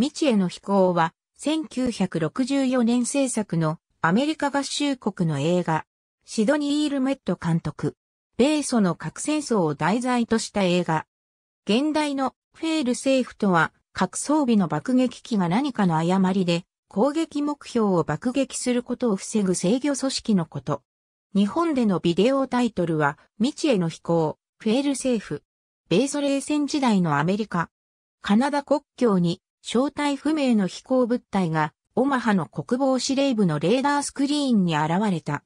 未知への飛行は、1964年制作のアメリカ合衆国の映画、シドニー・イルメット監督、米ソの核戦争を題材とした映画。現代のフェールセーフとは、核装備の爆撃機が何かの誤りで、攻撃目標を爆撃することを防ぐ制御組織のこと。日本でのビデオタイトルは、未知への飛行、フェールセーフ。米ソ冷戦時代のアメリカ。カナダ国境に正体不明の飛行物体が、オマハの国防司令部のレーダースクリーンに現れた。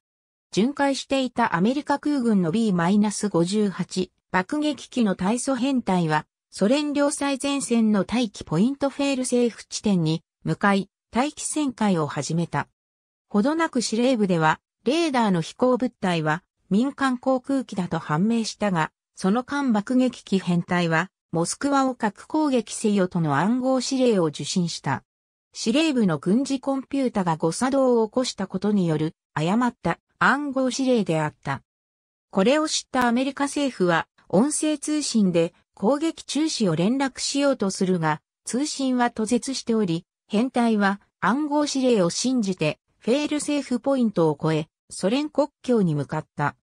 巡回していたアメリカ空軍の B-58 爆撃機の対組編隊は、ソ連領最前線の待機ポイントフェールセーフ地点に向かい、待機旋回を始めた。ほどなく司令部では、レーダーの飛行物体は民間航空機だと判明したが、その間爆撃機編隊はモスクワを核攻撃せよとの暗号指令を受信した。司令部の軍事コンピュータが誤作動を起こしたことによる誤った暗号指令であった。これを知ったアメリカ政府は音声通信で攻撃中止を連絡しようとするが、通信は途絶しており、変態は暗号指令を信じてフェールセーフポイントを超え、ソ連国境に向かった。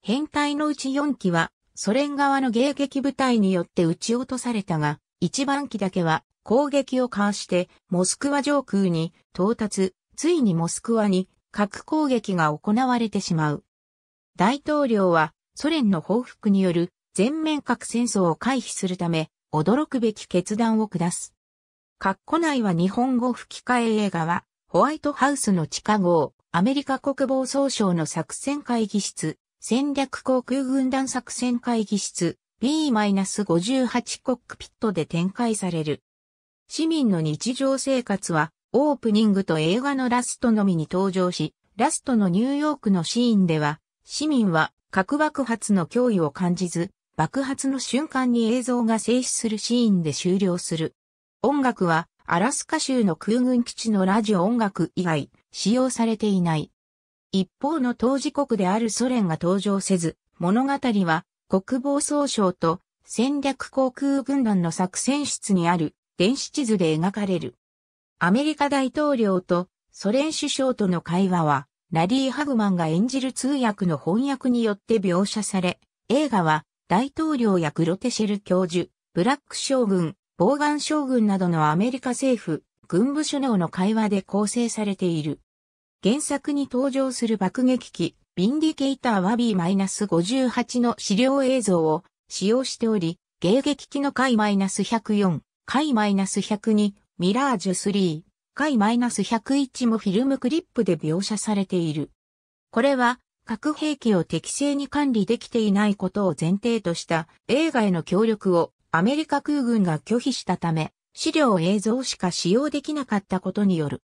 変態のうち4機はソ連側の迎撃部隊によって撃ち落とされたが、一番機だけは攻撃をかわして、モスクワ上空に到達、ついにモスクワに核攻撃が行われてしまう。大統領はソ連の報復による全面核戦争を回避するため、驚くべき決断を下す。括弧内は日本語吹き替え映画は、ホワイトハウスの地下号、アメリカ国防総省の作戦会議室、戦略航空軍団作戦会議室 B-58 コックピットで展開される。市民の日常生活はオープニングと映画のラストのみに登場し、ラストのニューヨークのシーンでは、市民は核爆発の脅威を感じず、爆発の瞬間に映像が静止するシーンで終了する。音楽はアラスカ州の空軍基地のラジオ音楽以外使用されていない。一方の当事国であるソ連が登場せず、物語は国防総省と戦略航空軍団の作戦室にある電子地図で描かれる。アメリカ大統領とソ連首相との会話は、ラリー・ハグマンが演じる通訳の翻訳によって描写され、映画は大統領やグロテシェル教授、ブラック将軍、ボーガン将軍などのアメリカ政府、軍部首脳の会話で構成されている。原作に登場する爆撃機、ヴィンディケイターは B-58 の資料映像を使用しており、迎撃機の回 -104、回 -102、ミラージュ3、回 -101 もフィルムクリップで描写されている。これは、核兵器を適正に管理できていないことを前提とした映画への協力をアメリカ空軍が拒否したため、資料映像しか使用できなかったことによる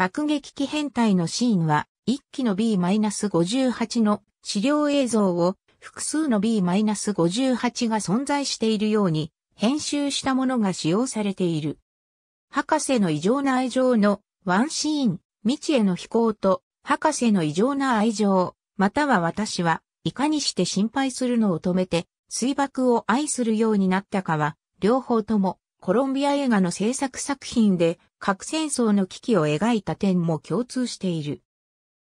爆撃機編隊のシーンは、1機の B-58 の資料映像を複数の B-58 が存在しているように編集したものが使用されている。博士の異常な愛情のワンシーン、未知への飛行と博士の異常な愛情、または私はいかにして心配するのを止めて水爆を愛するようになったかは、両方ともコロンビア映画の制作作品で核戦争の危機を描いた点も共通している。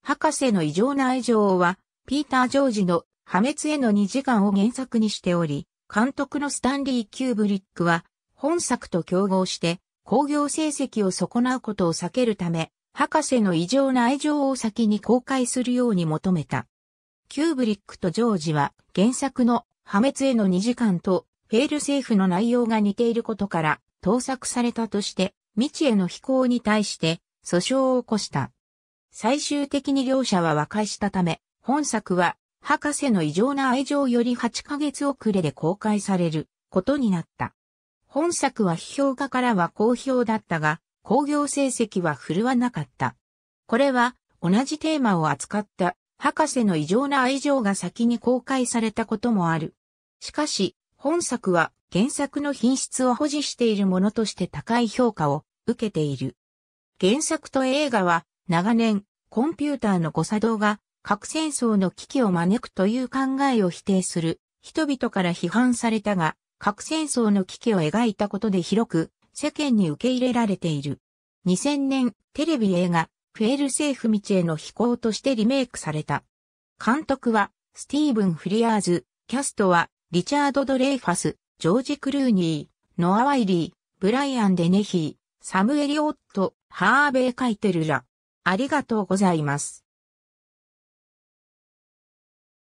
博士の異常な愛情は、ピーター・ジョージの破滅への2時間を原作にしており、監督のスタンリー・キューブリックは、本作と競合して、工業成績を損なうことを避けるため、博士の異常な愛情を先に公開するように求めた。キューブリックとジョージは原作の破滅への2時間とフェールセーフの内容が似ていることから盗作されたとして未知への飛行に対して訴訟を起こした。最終的に両者は和解したため、本作は博士の異常な愛情より8ヶ月遅れで公開されることになった。本作は批評家からは好評だったが、興行成績は振るわなかった。これは同じテーマを扱った博士の異常な愛情が先に公開されたこともある。しかし、本作は原作の品質を保持しているものとして高い評価を受けている。原作と映画は長年コンピューターの誤作動が核戦争の危機を招くという考えを否定する人々から批判されたが核戦争の危機を描いたことで広く世間に受け入れられている。2000年テレビ映画フェールセーフ道への飛行としてリメイクされた。監督はスティーブン・フリアーズ、キャストはリチャード・ドレイファス、ジョージ・クルーニー、ノア・ワイリー、ブライアン・デネヒー、サムエリ・オット、ハーベイ・カイテルら。ありがとうございます。